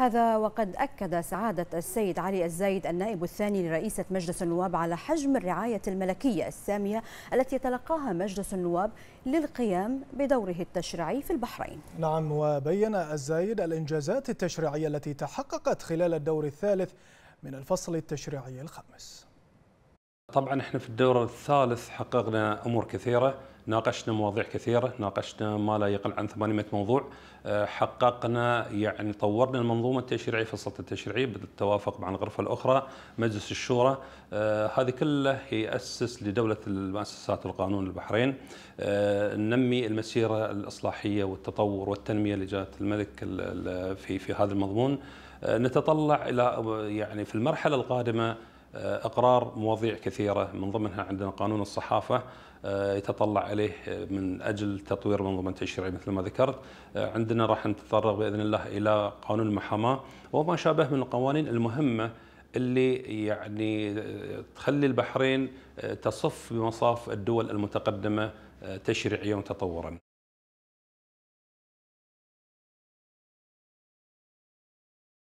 هذا وقد أكد سعادة السيد علي الزايد النائب الثاني لرئيسة مجلس النواب على حجم الرعاية الملكية السامية التي تلقاها مجلس النواب للقيام بدوره التشريعي في البحرين نعم وبين الزايد الإنجازات التشريعية التي تحققت خلال الدور الثالث من الفصل التشريعي الخامس طبعا احنا في الدور الثالث حققنا امور كثيره ناقشنا مواضيع كثيره ناقشنا ما لا يقل عن 800 موضوع آه، حققنا يعني طورنا المنظومه التشريعيه في السلطه التشريعيه بالتوافق مع الغرفه الاخرى مجلس الشورى آه، هذه كلها ياسس لدوله المؤسسات والقانون البحرين آه، ننمي المسيره الاصلاحيه والتطور والتنميه اللي جاءت الملك في في هذا المضمون نتطلع الى يعني في المرحله القادمه آه، اقرار مواضيع كثيره من ضمنها عندنا قانون الصحافه آه، يتطلع عليه آه، من اجل تطوير المنظومه التشريعيه مثل ما ذكرت عندنا راح نتطرق باذن الله الى قانون المحاماه وما شابه من القوانين المهمه اللي يعني تخلي البحرين تصف بمصاف الدول المتقدمه تشريعيا وتطورا